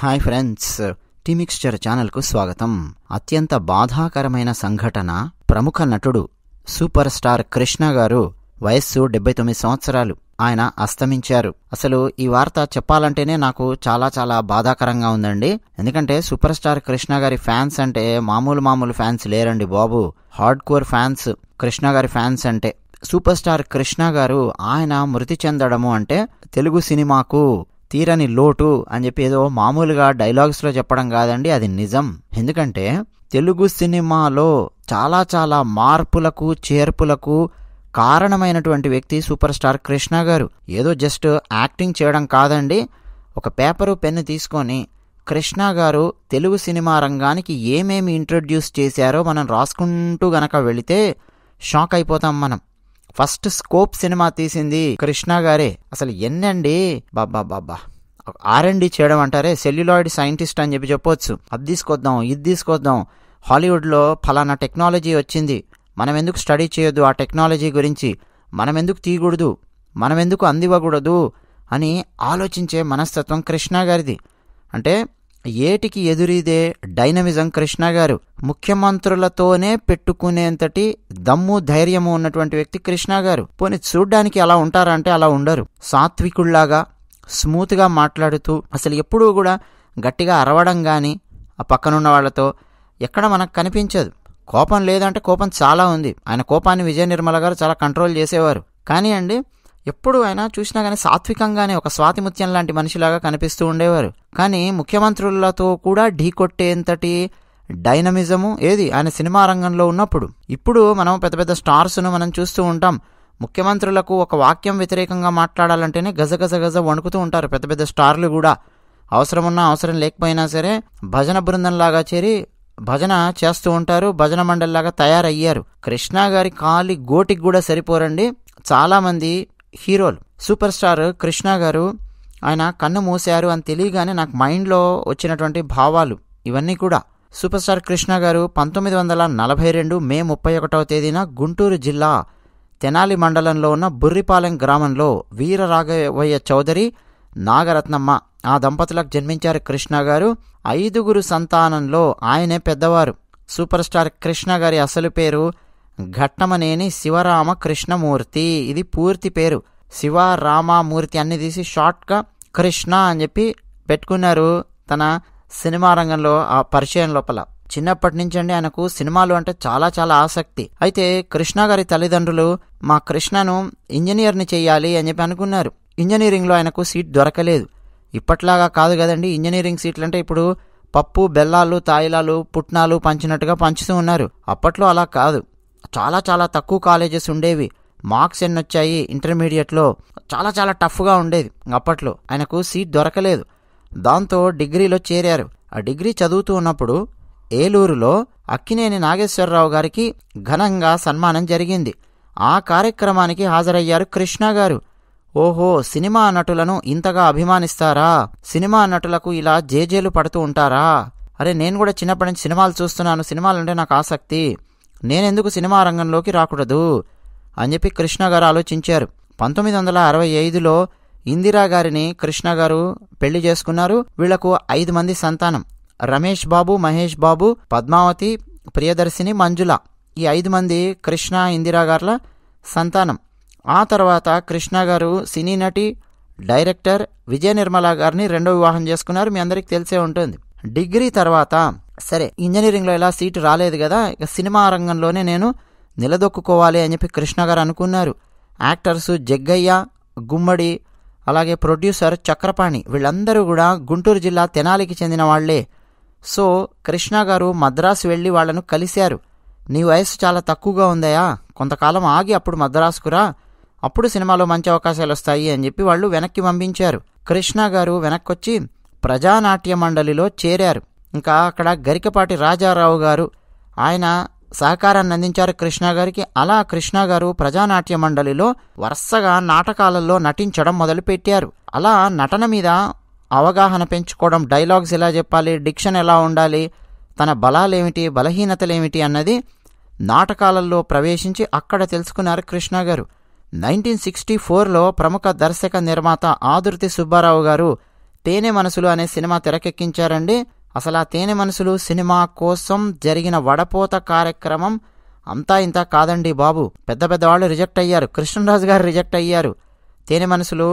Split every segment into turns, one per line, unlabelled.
hi friends టీమిక్స్చర్ ఛానల్కు స్వాగతం అత్యంత బాధాకరమైన సంఘటన ప్రముఖ నటుడు సూపర్ స్టార్ కృష్ణ గారు వయస్సు డెబ్బై తొమ్మిది సంవత్సరాలు ఆయన అస్తమించారు అసలు ఈ వార్త చెప్పాలంటేనే నాకు చాలా చాలా బాధాకరంగా ఉందండి ఎందుకంటే సూపర్ స్టార్ కృష్ణ గారి ఫ్యాన్స్ అంటే మామూలు మామూలు ఫ్యాన్స్ లేరండి బాబు హార్డ్ కోర్ ఫ్యాన్స్ కృష్ణ గారి ఫ్యాన్స్ అంటే సూపర్ స్టార్ కృష్ణ గారు ఆయన మృతి చెందడము అంటే తెలుగు సినిమాకు తీరని లోటు అని చెప్పి ఏదో మామూలుగా డైలాగ్స్లో చెప్పడం కాదండి అది నిజం ఎందుకంటే తెలుగు సినిమాలో చాలా చాలా మార్పులకు చేర్పులకు కారణమైనటువంటి వ్యక్తి సూపర్ స్టార్ కృష్ణ గారు ఏదో జస్ట్ యాక్టింగ్ చేయడం కాదండి ఒక పేపరు పెన్ను తీసుకొని కృష్ణ గారు తెలుగు సినిమా రంగానికి ఏమేమి ఇంట్రొడ్యూస్ చేశారో మనం రాసుకుంటూ గనక వెళితే షాక్ అయిపోతాం మనం ఫస్ట్ స్కోప్ సినిమా తీసింది కృష్ణ గారే అసలు ఎన్నండి బాబా బాబా డి చేయడం అంటారే సెల్యులాయిడ్ సైంటిస్ట్ అని చెప్పి చెప్పొచ్చు అది తీసుకొద్దాం ఇది తీసుకొద్దాం హాలీవుడ్లో ఫలానా టెక్నాలజీ వచ్చింది మనం ఎందుకు స్టడీ చేయొద్దు ఆ టెక్నాలజీ గురించి మనం ఎందుకు తీయకూడదు మనం ఎందుకు అందివ్వకూడదు అని ఆలోచించే మనస్తత్వం కృష్ణ గారిది అంటే ఏటికి ఎదురీదే డైనమిజం కృష్ణ గారు ముఖ్యమంత్రులతోనే పెట్టుకునేంతటి దమ్ము ధైర్యము ఉన్నటువంటి వ్యక్తి కృష్ణ గారు పోనీ చూడ్డానికి అలా ఉంటారంటే అలా ఉండరు సాత్వికుళ్లాగా స్మూత్గా మాట్లాడుతూ అసలు ఎప్పుడూ కూడా గట్టిగా అరవడం కానీ ఆ పక్కనున్న వాళ్ళతో ఎక్కడ మనకు కనిపించదు కోపం లేదంటే కోపం చాలా ఉంది ఆయన కోపాన్ని విజయ నిర్మల గారు చాలా కంట్రోల్ చేసేవారు కానీ అండి ఎప్పుడు ఆయన చూసినా కానీ సాత్వికంగానే ఒక స్వాతిముత్యం లాంటి మనిషిలాగా కనిపిస్తూ ఉండేవారు కానీ ముఖ్యమంత్రులతో కూడా ఢీ కొట్టేంతటి డైనమిజము ఏది ఆయన సినిమా రంగంలో ఉన్నప్పుడు ఇప్పుడు మనం పెద్ద పెద్ద స్టార్స్ను మనం చూస్తూ ఉంటాం ముఖ్యమంత్రులకు ఒక వాక్యం వ్యతిరేకంగా మాట్లాడాలంటేనే గజ గజ గజ వణుకుతూ ఉంటారు పెద్ద పెద్ద స్టార్లు కూడా అవసరం ఉన్నా అవసరం లేకపోయినా సరే భజన బృందంలాగా చేరి భజన చేస్తూ ఉంటారు భజన మండలిలాగా తయారయ్యారు కృష్ణ గారి కాలి గోటికి కూడా సరిపోరండి చాలామంది హీరోలు సూపర్ స్టార్ కృష్ణ గారు ఆయన కన్ను మూసారు అని తెలియగానే నాకు మైండ్లో వచ్చినటువంటి భావాలు ఇవన్నీ కూడా సూపర్ స్టార్ కృష్ణ గారు పంతొమ్మిది వందల నలభై రెండు మే ముప్పై ఒకటవ తేదీన గుంటూరు జిల్లా తెనాలి మండలంలో ఉన్న బుర్రిపాలెం గ్రామంలో వీర రాఘవయ్య చౌదరి నాగరత్నమ్మ ఆ దంపతులకు జన్మించారు కృష్ణ గారు ఐదుగురు సంతానంలో ఆయనే పెద్దవారు సూపర్ స్టార్ కృష్ణ గారి అసలు పేరు ఘట్టమనేని శివరామ కృష్ణమూర్తి ఇది పూర్తి పేరు శివ రామామూర్తి అన్ని తీసి షార్ట్గా కృష్ణ అని చెప్పి పెట్టుకున్నారు తన సినిమా రంగంలో ఆ పరిచయం లోపల చిన్నప్పటి నుంచి అండి ఆయనకు సినిమాలు అంటే చాలా చాలా ఆసక్తి అయితే కృష్ణ గారి తల్లిదండ్రులు మా కృష్ణను ఇంజనీర్ని చేయాలి అని చెప్పి అనుకున్నారు ఇంజనీరింగ్లో ఆయనకు సీట్ దొరకలేదు ఇప్పట్లాగా కాదు కదండి ఇంజనీరింగ్ సీట్లు అంటే ఇప్పుడు పప్పు బెల్లాలు తాయిలాలు పుట్నాలు పంచినట్టుగా పంచుతూ ఉన్నారు అప్పట్లో అలా కాదు చాలా చాలా తక్కువ కాలేజెస్ ఉండేవి మార్క్స్ ఎన్ని వచ్చాయి ఇంటర్మీడియట్లో చాలా చాలా టఫ్గా ఉండేది అప్పట్లో ఆయనకు సీట్ దొరకలేదు దాంతో డిగ్రీలో చేరారు ఆ డిగ్రీ చదువుతూ ఉన్నప్పుడు ఏలూరులో అక్కినేని నాగేశ్వరరావు గారికి ఘనంగా సన్మానం జరిగింది ఆ కార్యక్రమానికి హాజరయ్యారు కృష్ణ గారు ఓహో సినిమా నటులను ఇంతగా అభిమానిస్తారా సినిమా నటులకు ఇలా జేజేలు పడుతూ ఉంటారా అరే నేను కూడా చిన్నప్పటి నుంచి సినిమాలు చూస్తున్నాను సినిమాలు అంటే నాకు ఆసక్తి నేనెందుకు సినిమా రంగంలోకి రాకూడదు అని చెప్పి కృష్ణ గారు ఆలోచించారు పంతొమ్మిది వందల అరవై ఐదులో ఇందిరా గారిని కృష్ణ గారు పెళ్లి చేసుకున్నారు వీళ్లకు ఐదు మంది సంతానం రమేష్ బాబు మహేష్ బాబు పద్మావతి ప్రియదర్శిని మంజుల ఈ ఐదు మంది కృష్ణ ఇందిరా గారుల సంతానం ఆ తర్వాత కృష్ణ గారు సినీ నటి డైరెక్టర్ విజయ నిర్మలా గారిని రెండో వివాహం చేసుకున్నారు మీ అందరికీ తెలిసే ఉంటుంది డిగ్రీ తర్వాత సరే ఇంజనీరింగ్లో ఇలా సీటు రాలేదు కదా ఇక సినిమా రంగంలోనే నేను నిలదొక్కుకోవాలి అని చెప్పి కృష్ణ గారు అనుకున్నారు యాక్టర్సు జగ్గయ్య గుమ్మడి అలాగే ప్రొడ్యూసర్ చక్రపాణి వీళ్ళందరూ కూడా గుంటూరు జిల్లా తెనాలికి చెందిన వాళ్లే సో కృష్ణ గారు మద్రాసు వెళ్ళి వాళ్లను కలిశారు నీ వయసు చాలా తక్కువగా ఉందయా కొంతకాలం ఆగి అప్పుడు మద్రాసుకురా అప్పుడు సినిమాలో మంచి అవకాశాలు వస్తాయి అని చెప్పి వాళ్ళు వెనక్కి పంపించారు కృష్ణ గారు వెనక్కొచ్చి ప్రజానాట్య మండలిలో చేరారు ఇంకా అక్కడ గరికపాటి రాజారావు గారు ఆయన సహకారాన్ని అందించారు కృష్ణ గారికి అలా కృష్ణ గారు ప్రజానాట్య మండలిలో వరుసగా నాటకాలలో నటించడం మొదలుపెట్టారు అలా నటన మీద అవగాహన పెంచుకోవడం డైలాగ్స్ ఎలా చెప్పాలి డిక్షన్ ఎలా ఉండాలి తన బలాలేమిటి బలహీనతలేమిటి అన్నది నాటకాలలో ప్రవేశించి అక్కడ తెలుసుకున్నారు కృష్ణ గారు నైన్టీన్ సిక్స్టీ ఫోర్లో ప్రముఖ దర్శక నిర్మాత ఆదుర్తి సుబ్బారావు గారు తేనె మనసులు అనే సినిమా తెరకెక్కించారండి అసలు ఆ తేనె మనసులు సినిమా కోసం జరిగిన వడపోత కార్యక్రమం అంతా ఇంత కాదండి బాబు పెద్ద పెద్దవాళ్ళు రిజెక్ట్ అయ్యారు కృష్ణరాజు గారు రిజెక్ట్ అయ్యారు తేనె మనసులు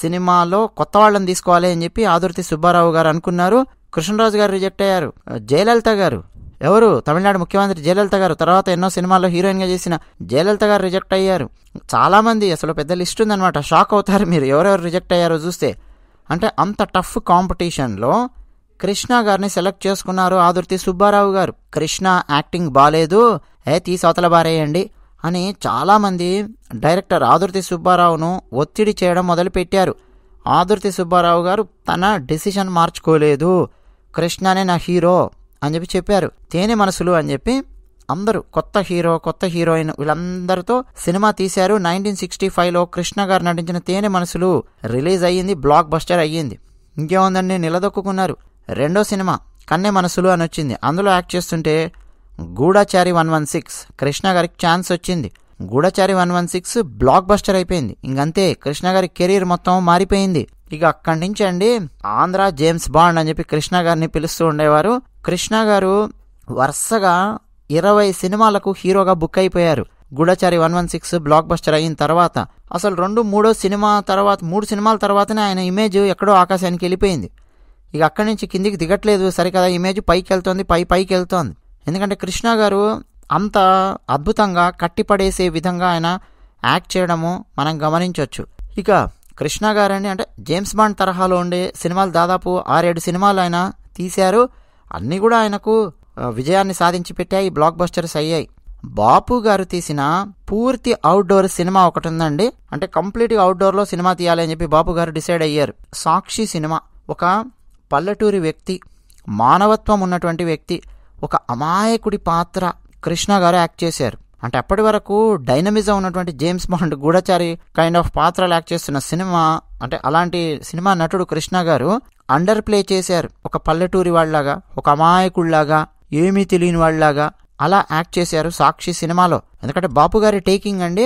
సినిమాలో కొత్త వాళ్ళని తీసుకోవాలి అని చెప్పి ఆదుర్తి సుబ్బారావు గారు అనుకున్నారు కృష్ణరాజు గారు రిజెక్ట్ అయ్యారు జయలలిత గారు ఎవరు తమిళనాడు ముఖ్యమంత్రి జయలలిత గారు తర్వాత ఎన్నో సినిమాల్లో హీరోయిన్గా చేసిన జయలలిత గారు రిజెక్ట్ అయ్యారు చాలామంది అసలు పెద్ద లిస్ట్ ఉందనమాట షాక్ అవుతారు మీరు ఎవరెవరు రిజెక్ట్ అయ్యారో చూస్తే అంటే అంత టఫ్ కాంపిటీషన్లో కృష్ణ గారిని సెలెక్ట్ చేసుకున్నారు ఆదుర్తి సుబ్బారావు గారు కృష్ణ యాక్టింగ్ బాగాలేదు ఏ తీసవతల బారేయండి అని చాలామంది డైరెక్టర్ ఆదుర్తి సుబ్బారావును ఒత్తిడి చేయడం మొదలుపెట్టారు ఆదుర్తి సుబ్బారావు గారు తన డిసిషన్ మార్చుకోలేదు కృష్ణనే నా హీరో అని చెప్పి చెప్పారు తేనె మనసులు అని చెప్పి అందరూ కొత్త హీరో కొత్త హీరోయిన్ వీళ్ళందరితో సినిమా తీశారు నైన్టీన్ సిక్స్టీ ఫైవ్లో కృష్ణ గారు నటించిన తేనె మనసులు రిలీజ్ అయ్యింది బ్లాక్ బస్టర్ అయ్యింది ఇంకేముందండి నిలదొక్కున్నారు రెండో సినిమా కన్నే మనసులు అని వచ్చింది అందులో యాక్ట్ చేస్తుంటే గూఢచారి వన్ వన్ సిక్స్ కృష్ణ గారికి ఛాన్స్ వచ్చింది Gudachari one one six blockbuster అయిపోయింది ఇంకంతే కృష్ణ గారి కెరీర్ మొత్తం మారిపోయింది ఇక అక్కడి నుంచి అండి ఆంధ్ర జేమ్స్ బాండ్ అని చెప్పి కృష్ణ గారిని పిలుస్తూ ఉండేవారు కృష్ణ గారు వరుసగా ఇరవై సినిమాలకు హీరోగా బుక్ అయిపోయారు Gudachari one one six blockbuster అయిన తర్వాత అసలు రెండు మూడో సినిమా తర్వాత మూడు సినిమాల తర్వాతనే ఆయన ఇమేజ్ ఎక్కడో ఆకాశానికి వెళ్ళిపోయింది ఇక అక్కడి నుంచి కిందికి దిగట్లేదు సరికదా ఇమేజ్ పైకి వెళ్తోంది పై పైకి వెళ్తోంది ఎందుకంటే కృష్ణ గారు అంత అద్భుతంగా కట్టిపడేసే విధంగా ఆయన యాక్ట్ చేయడము మనం గమనించవచ్చు ఇక కృష్ణ గారని అంటే జేమ్స్ బాండ్ తరహాలో ఉండే సినిమాలు దాదాపు ఆరేడు సినిమాలు ఆయన తీశారు అన్నీ కూడా ఆయనకు విజయాన్ని సాధించి పెట్టాయి బ్లాక్ బస్టర్స్ అయ్యాయి బాపు గారు తీసిన పూర్తి అవుట్డోర్ సినిమా ఒకటి ఉందండి అంటే కంప్లీట్గా అవుట్డోర్లో సినిమా తీయాలని చెప్పి బాపు గారు డిసైడ్ అయ్యారు సాక్షి సినిమా ఒక పల్లెటూరి వ్యక్తి మానవత్వం ఉన్నటువంటి వ్యక్తి ఒక అమాయకుడి పాత్ర కృష్ణ గారు యాక్ట్ చేశారు అంటే అప్పటి వరకు డైనమిజం ఉన్నటువంటి జేమ్స్ బాండ్ గూఢచారి కైండ్ ఆఫ్ పాత్రలు యాక్ట్ చేస్తున్న సినిమా అంటే అలాంటి సినిమా నటుడు కృష్ణ గారు అండర్ ప్లే చేశారు ఒక పల్లెటూరి వాళ్ళలాగా ఒక అమాయకుడిలాగా ఏమీ తెలియని వాళ్ళలాగా అలా యాక్ట్ చేశారు సాక్షి సినిమాలో ఎందుకంటే బాపు గారి టేకింగ్ అండి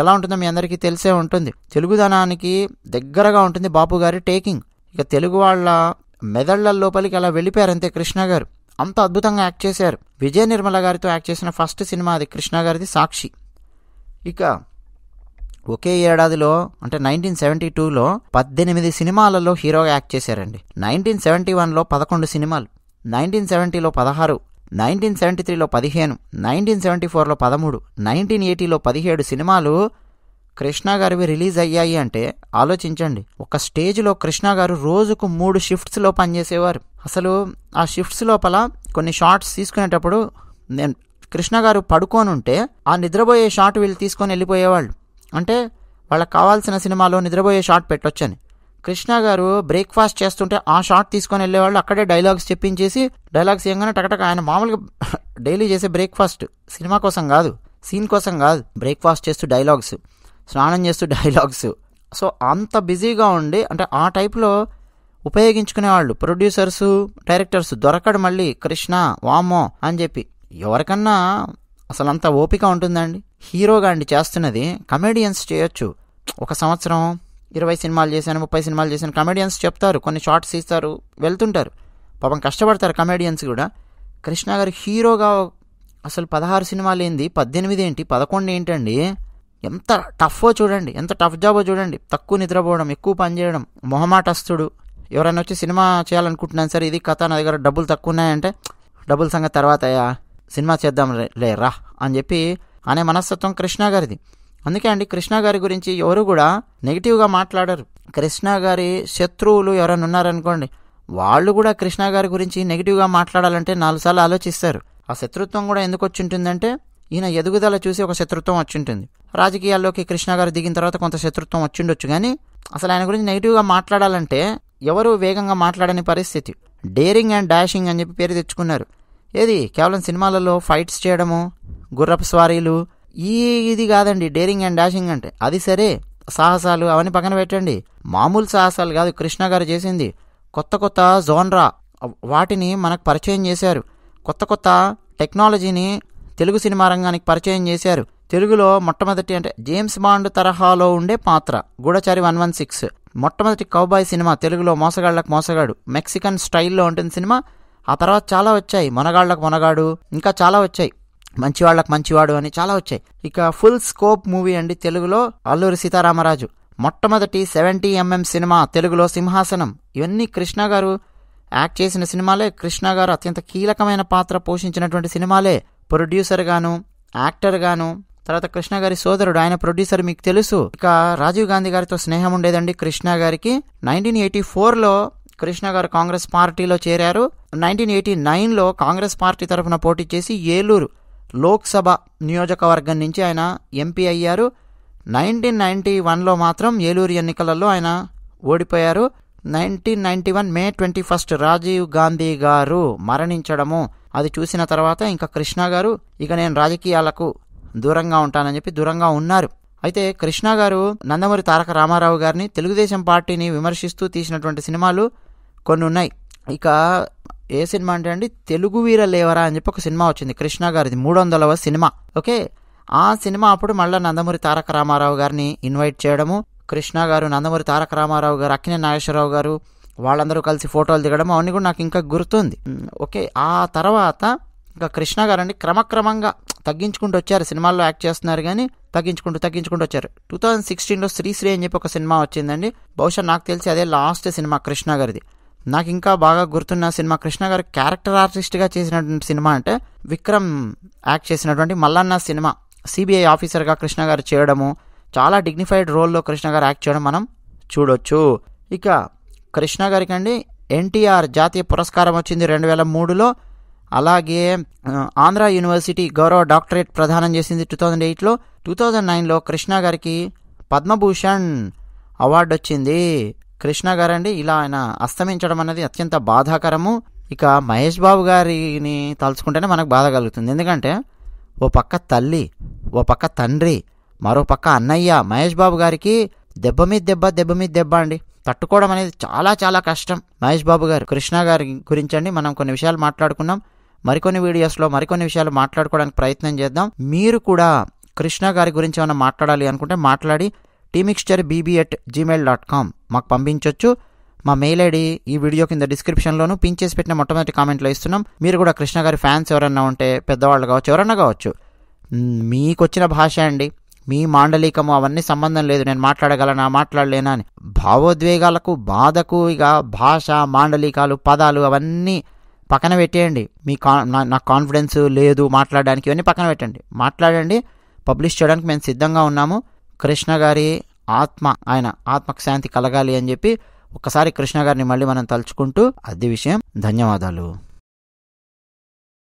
ఎలా ఉంటుందో మీ అందరికీ తెలిసే ఉంటుంది తెలుగుదనానికి దగ్గరగా ఉంటుంది బాపు గారి టేకింగ్ ఇక తెలుగు వాళ్ళ మెదళ్ల లోపలికి అలా వెళ్ళిపోయారంతే కృష్ణ గారు అంత అద్భుతంగా యాక్ట్ చేశారు విజయ నిర్మల గారితో యాక్ట్ చేసిన ఫస్ట్ సినిమా అది కృష్ణ గారిది సాక్షి ఇక ఒకే ఏడాదిలో అంటే నైన్టీన్ సెవెంటీ టూలో పద్దెనిమిది సినిమాలలో హీరోగా యాక్ట్ చేశారండి నైన్టీన్ సెవెంటీ వన్లో పదకొండు సినిమాలు నైన్టీన్ సెవెంటీలో పదహారు నైన్టీన్ సెవెంటీ త్రీలో పదిహేను నైన్టీన్ సెవెంటీ ఫోర్లో పదమూడు నైన్టీన్ ఎయిటీలో పదిహేడు సినిమాలు కృష్ణ గారివి రిలీజ్ అయ్యాయి అంటే ఆలోచించండి ఒక స్టేజ్లో కృష్ణ గారు రోజుకు మూడు షిఫ్ట్స్లో పనిచేసేవారు అసలు ఆ షిఫ్ట్స్ లోపల కొన్ని షార్ట్స్ తీసుకునేటప్పుడు నేను కృష్ణ గారు పడుకొని ఉంటే ఆ నిద్రపోయే షార్ట్ వీళ్ళు తీసుకొని వెళ్ళిపోయేవాళ్ళు అంటే వాళ్ళకి కావాల్సిన సినిమాలో నిద్రపోయే షార్ట్ పెట్టొచ్చని కృష్ణ గారు బ్రేక్ఫాస్ట్ చేస్తుంటే ఆ షార్ట్ తీసుకొని వెళ్ళేవాళ్ళు అక్కడే డైలాగ్స్ చెప్పించేసి డైలాగ్స్ ఏమైనా టకటక ఆయన మామూలుగా డైలీ చేసే బ్రేక్ఫాస్ట్ సినిమా కోసం కాదు సీన్ కోసం కాదు బ్రేక్ఫాస్ట్ చేస్తూ డైలాగ్స్ స్నానం చేస్తూ డైలాగ్స్ సో అంత బిజీగా ఉండి అంటే ఆ టైప్లో ఉపయోగించుకునేవాళ్ళు ప్రొడ్యూసర్స్ డైరెక్టర్స్ దొరకడు మళ్ళీ కృష్ణ వామో అని చెప్పి ఎవరికన్నా అసలు అంత ఓపిక ఉంటుందండి హీరోగా అండి చేస్తున్నది కమెడియన్స్ చేయొచ్చు ఒక సంవత్సరం ఇరవై సినిమాలు చేశాను ముప్పై సినిమాలు చేశాను కమెడియన్స్ చెప్తారు కొన్ని షార్ట్స్ ఇస్తారు వెళ్తుంటారు పాపం కష్టపడతారు కమెడియన్స్ కూడా కృష్ణ గారు హీరోగా అసలు పదహారు సినిమాలు ఏంది పద్దెనిమిది ఏంటి పదకొండు ఏంటండి ఎంత టఫో చూడండి ఎంత టఫ్ జాబో చూడండి తక్కువ నిద్రపోవడం ఎక్కువ పని చేయడం మొహమాటస్తుడు ఎవరైనా వచ్చి సినిమా చేయాలనుకుంటున్నాను సరే ఇది కథ నా దగ్గర డబ్బులు తక్కువ ఉన్నాయంటే డబ్బుల సంగతి తర్వాత సినిమా చేద్దాం లే లేరా అని చెప్పి అనే మనస్తత్వం కృష్ణ గారిది అందుకే అండి కృష్ణ గారి గురించి ఎవరు కూడా నెగిటివ్గా మాట్లాడరు కృష్ణ గారి శత్రువులు ఎవరైనా ఉన్నారనుకోండి వాళ్ళు కూడా కృష్ణ గారి గురించి నెగిటివ్గా మాట్లాడాలంటే నాలుగు సార్లు ఆలోచిస్తారు ఆ శత్రుత్వం కూడా ఎందుకు వచ్చి ఉంటుందంటే ఈయన ఎదుగుదల చూసి ఒక శత్రుత్వం వచ్చి ఉంటుంది రాజకీయాల్లోకి కృష్ణ గారు దిగిన తర్వాత కొంత శత్రుత్వం వచ్చిండొచ్చు కానీ అసలు ఆయన గురించి నెగిటివ్గా మాట్లాడాలంటే ఎవరు వేగంగా మాట్లాడని పరిస్థితి డేరింగ్ అండ్ డాషింగ్ అని చెప్పి పేరు తెచ్చుకున్నారు ఏది కేవలం సినిమాలలో ఫైట్స్ చేయడము గుర్రపు స్వారీలు ఈ ఇది కాదండి డేరింగ్ అండ్ డాషింగ్ అంటే అది సరే సాహసాలు అవన్నీ పక్కన పెట్టండి మామూలు సాహసాలు కాదు కృష్ణ గారు చేసింది కొత్త కొత్త జోన్రా వాటిని మనకు పరిచయం చేశారు కొత్త కొత్త టెక్నాలజీని తెలుగు సినిమా రంగానికి పరిచయం చేశారు తెలుగులో మొట్టమొదటి అంటే జేమ్స్ బాండ్ తరహాలో ఉండే పాత్ర గూఢచారి వన్ వన్ సిక్స్ మొట్టమొదటి కౌబాయ్ సినిమా తెలుగులో మోసగాళ్లకు మోసగాడు మెక్సికన్ స్టైల్లో ఉంటుంది సినిమా ఆ తర్వాత చాలా వచ్చాయి మొనగాళ్లకు మొనగాడు ఇంకా చాలా వచ్చాయి మంచివాళ్లకు మంచివాడు అని చాలా వచ్చాయి ఇక ఫుల్ స్కోప్ మూవీ అండి తెలుగులో అల్లూరి సీతారామరాజు మొట్టమొదటి సెవెంటీ ఎంఎం సినిమా తెలుగులో సింహాసనం ఇవన్నీ కృష్ణ గారు యాక్ట్ చేసిన సినిమాలే కృష్ణ గారు అత్యంత కీలకమైన పాత్ర పోషించినటువంటి సినిమాలే ప్రొడ్యూసర్గాను యాక్టర్గాను తర్వాత కృష్ణ గారి సోదరుడు ఆయన ప్రొడ్యూసర్ మీకు తెలుసు ఇక రాజీవ్ గాంధీ గారితో స్నేహం ఉండేదండి కృష్ణ గారికి నైన్టీన్ ఎయిటీ ఫోర్లో కృష్ణ గారు కాంగ్రెస్ పార్టీలో చేరారు నైన్టీన్ ఎయిటీ నైన్లో కాంగ్రెస్ పార్టీ తరఫున పోటీ చేసి ఏలూరు లోక్సభ నియోజకవర్గం నుంచి ఆయన ఎంపీ అయ్యారు నైన్టీన్ నైన్టీ వన్లో మాత్రం ఏలూరు ఎన్నికలలో ఆయన ఓడిపోయారు nineteen ninety one May twenty first Rajiv Gandhi గారు మరణించడము అది చూసిన తర్వాత ఇంకా కృష్ణ గారు ఇక నేను రాజకీయాలకు దూరంగా ఉంటానని చెప్పి దూరంగా ఉన్నారు అయితే కృష్ణ గారు నందమూరి తారక రామారావు గారిని తెలుగుదేశం పార్టీని విమర్శిస్తూ తీసినటువంటి సినిమాలు కొన్ని ఉన్నాయి ఇక ఏ సినిమా అంటే అండి తెలుగు వీర లేవరా అని చెప్పి ఒక సినిమా వచ్చింది కృష్ణ గారిది మూడు వందలవ సినిమా ఓకే ఆ సినిమా అప్పుడు మళ్ళీ నందమూరి తారక రామారావు గారిని ఇన్వైట్ చేయడము కృష్ణ గారు నందమూరి తారక రామారావు గారు అక్కినే నాగేశ్వరరావు గారు వాళ్ళందరూ కలిసి ఫోటోలు దిగడం అవన్నీ కూడా నాకు ఇంకా గుర్తుంది ఓకే ఆ తర్వాత ఇంకా కృష్ణ గారు అండి క్రమక్రమంగా తగ్గించుకుంటూ వచ్చారు సినిమాల్లో యాక్ట్ చేస్తున్నారు కానీ తగ్గించుకుంటూ తగ్గించుకుంటూ వచ్చారు టూ థౌజండ్ సిక్స్టీన్లో శ్రీశ్రీ అని చెప్పి ఒక సినిమా వచ్చిందండి బహుశా నాకు తెలిసి అదే లాస్ట్ సినిమా కృష్ణ గారిది నాకు ఇంకా బాగా గుర్తున్న సినిమా కృష్ణ గారు క్యారెక్టర్ ఆర్టిస్ట్గా చేసినటువంటి సినిమా అంటే విక్రమ్ యాక్ట్ చేసినటువంటి మల్లన్న సినిమా సిబిఐ ఆఫీసర్గా కృష్ణ గారు చేయడము చాలా డిగ్నిఫైడ్ రోల్లో కృష్ణ గారు యాక్ట్ చేయడం మనం చూడొచ్చు ఇక కృష్ణ గారికి అండి ఎన్టీఆర్ జాతీయ పురస్కారం వచ్చింది రెండు వేల మూడులో అలాగే ఆంధ్ర యూనివర్సిటీ గౌరవ డాక్టరేట్ ప్రదానం చేసింది టూ థౌజండ్ ఎయిట్లో టూ థౌజండ్ నైన్లో కృష్ణ గారికి పద్మభూషణ్ అవార్డు వచ్చింది కృష్ణ గారండి ఇలా ఆయన అస్తమించడం అనేది అత్యంత బాధాకరము ఇక మహేష్ బాబు గారిని తలుచుకుంటేనే మనకు బాధ కలుగుతుంది ఎందుకంటే ఓ పక్క తల్లి ఓ పక్క తండ్రి మరో పక్క అన్నయ్య మహేష్ బాబు గారికి దెబ్బ మీద దెబ్బ దెబ్బ మీద దెబ్బ అండి తట్టుకోవడం అనేది చాలా చాలా కష్టం మహేష్ బాబు గారు కృష్ణ గారి గురించి అండి మనం కొన్ని విషయాలు మాట్లాడుకున్నాం మరికొన్ని వీడియోస్లో మరికొన్ని విషయాలు మాట్లాడుకోవడానికి ప్రయత్నం చేద్దాం మీరు కూడా కృష్ణ గారి గురించి ఏమైనా మాట్లాడాలి అనుకుంటే మాట్లాడి T mixture BB at Gmail dot com మాకు పంపించవచ్చు మా మెయిల్ ఐడి ఈ వీడియో కింద డిస్క్రిప్షన్లోనూ పిన్ చేసి పెట్టిన మొట్టమొదటి కామెంట్లో ఇస్తున్నాం మీరు కూడా కృష్ణ గారి ఫ్యాన్స్ ఎవరన్నా ఉంటే పెద్దవాళ్ళు కావచ్చు ఎవరన్నా కావచ్చు మీకు వచ్చిన భాష అండి మీ మాండలికము అవన్నీ సంబంధం లేదు నేను మాట్లాడగలనా మాట్లాడలేనా అని భావోద్వేగాలకు బాధకు ఇక భాష మాండలికాలు పదాలు అవన్నీ పక్కన పెట్టేయండి మీ కా నాకు కాన్ఫిడెన్స్ లేదు మాట్లాడడానికి ఇవన్నీ పక్కన పెట్టండి మాట్లాడండి పబ్లిష్ చేయడానికి మేము సిద్ధంగా ఉన్నాము కృష్ణ గారి ఆత్మ ఆయన ఆత్మకు శాంతి కలగాలి అని చెప్పి ఒక్కసారి కృష్ణ గారిని మళ్ళీ మనం తలుచుకుంటూ అది విషయం ధన్యవాదాలు